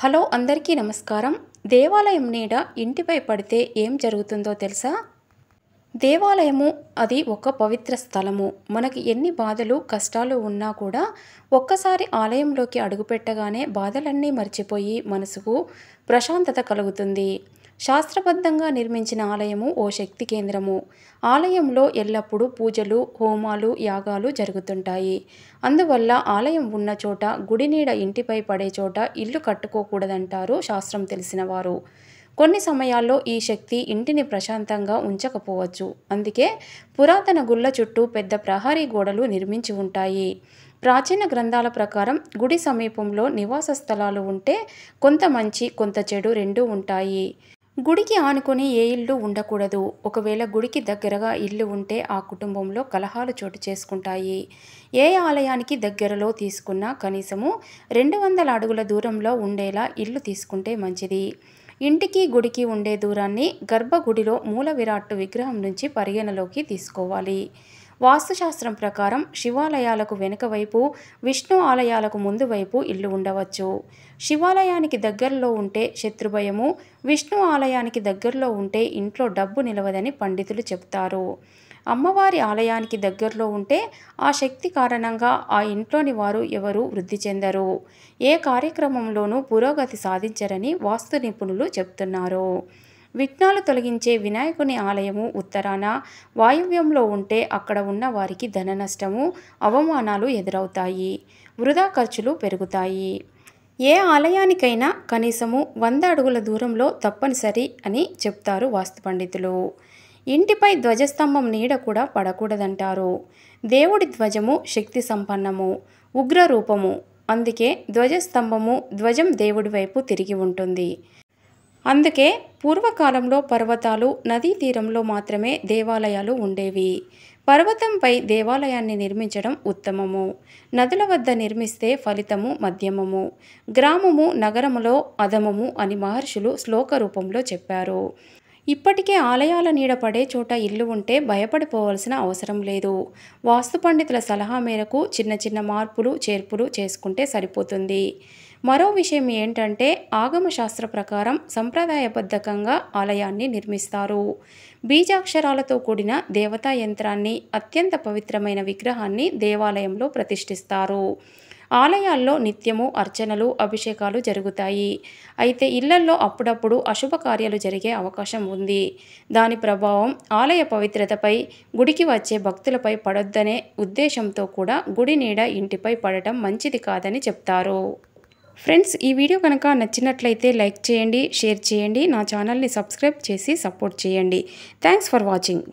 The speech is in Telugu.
హలో అందరికీ నమస్కారం దేవాలయం నీడ ఇంటిపై పడితే ఏం జరుగుతుందో తెలుసా దేవాలయము అది ఒక పవిత్ర స్థలము మనకి ఎన్ని బాధలు కష్టాలు ఉన్నా కూడా ఒక్కసారి ఆలయంలోకి అడుగుపెట్టగానే బాధలన్నీ మర్చిపోయి మనసుకు ప్రశాంతత కలుగుతుంది శాస్త్రబద్ధంగా నిర్మించిన ఆలయము ఓ శక్తి కేంద్రము ఆలయంలో ఎల్లప్పుడూ పూజలు హోమాలు యాగాలు జరుగుతుంటాయి అందువల్ల ఆలయం ఉన్న చోట గుడి నీడ ఇంటిపై పడే చోట ఇల్లు కట్టుకోకూడదంటారు శాస్త్రం తెలిసిన వారు కొన్ని సమయాల్లో ఈ శక్తి ఇంటిని ప్రశాంతంగా ఉంచకపోవచ్చు అందుకే పురాతన గుళ్ళ చుట్టూ పెద్ద ప్రహరీ గోడలు నిర్మించి ఉంటాయి ప్రాచీన గ్రంథాల ప్రకారం గుడి సమీపంలో నివాస స్థలాలు ఉంటే కొంత మంచి కొంత చెడు రెండూ ఉంటాయి గుడికి ఆనుకొని ఏ ఇల్లు ఉండకూడదు ఒకవేళ గుడికి దగ్గరగా ఇల్లు ఉంటే ఆ కుటుంబంలో కలహాలు చోటు చేసుకుంటాయి ఏ ఆలయానికి దగ్గరలో తీసుకున్నా కనీసము రెండు వందల అడుగుల దూరంలో ఉండేలా ఇల్లు తీసుకుంటే మంచిది ఇంటికి గుడికి ఉండే దూరాన్ని గర్భగుడిలో మూల విరాట్టు విగ్రహం నుంచి పరిగణలోకి తీసుకోవాలి వాస్తుశాస్త్రం ప్రకారం శివాలయాలకు వెనుక వైపు విష్ణు ఆలయాలకు ముందు వైపు ఇల్లు ఉండవచ్చు శివాలయానికి దగ్గరలో ఉంటే శత్రుభయము విష్ణు ఆలయానికి దగ్గరలో ఉంటే ఇంట్లో డబ్బు నిలవదని పండితులు చెప్తారు అమ్మవారి ఆలయానికి దగ్గరలో ఉంటే ఆ శక్తి కారణంగా ఆ ఇంట్లోని వారు ఎవరు వృద్ధి చెందరు ఏ కార్యక్రమంలోనూ పురోగతి సాధించరని వాస్తు నిపుణులు చెప్తున్నారు విఘ్నాలు తొలగించే వినాయకుని ఆలయము ఉత్తరాన వాయువ్యంలో ఉంటే అక్కడ ఉన్న వారికి ధన నష్టము అవమానాలు ఎదురవుతాయి వృధా ఖర్చులు పెరుగుతాయి ఏ ఆలయానికైనా కనీసము వంద అడుగుల దూరంలో తప్పనిసరి అని చెప్తారు వాస్తు పండితులు ఇంటిపై ధ్వజస్తంభం నీడ కూడా పడకూడదంటారు దేవుడి ధ్వజము శక్తి సంపన్నము ఉగ్ర రూపము అందుకే ధ్వజస్తంభము ధ్వజం దేవుడి వైపు తిరిగి ఉంటుంది అందుకే పూర్వకాలంలో పర్వతాలు నదీ తీరంలో మాత్రమే దేవాలయాలు ఉండేవి పర్వతంపై దేవాలయాన్ని నిర్మించడం ఉత్తమము నదుల వద్ద నిర్మిస్తే ఫలితము మధ్యమము గ్రామము నగరములో అధమము అని మహర్షులు శ్లోక రూపంలో చెప్పారు ఇప్పటికే ఆలయాల నీడపడే చోట ఇల్లు ఉంటే భయపడిపోవలసిన అవసరం లేదు వాస్తు పండితుల సలహా మేరకు చిన్న చిన్న మార్పులు చేర్పులు చేసుకుంటే సరిపోతుంది మరో విషయం ఏంటంటే ఆగమశాస్త్ర ప్రకారం సంప్రదాయబద్ధకంగా ఆలయాన్ని నిర్మిస్తారు బీజాక్షరాలతో కూడిన దేవతా యంత్రాన్ని అత్యంత పవిత్రమైన విగ్రహాన్ని దేవాలయంలో ప్రతిష్ఠిస్తారు ఆలయాల్లో నిత్యము అర్చనలు అభిషేకాలు జరుగుతాయి అయితే ఇళ్లల్లో అప్పుడప్పుడు అశుభ కార్యాలు జరిగే అవకాశం ఉంది దాని ప్రభావం ఆలయ పవిత్రతపై గుడికి వచ్చే భక్తులపై పడొద్దనే ఉద్దేశంతో కూడా గుడి నీడ ఇంటిపై పడటం మంచిది కాదని చెప్తారు ఫ్రెండ్స్ ఈ వీడియో కనుక నచ్చినట్లయితే లైక్ చేయండి షేర్ చేయండి నా ఛానల్ని సబ్స్క్రైబ్ చేసి సపోర్ట్ చేయండి థ్యాంక్స్ ఫర్ వాచింగ్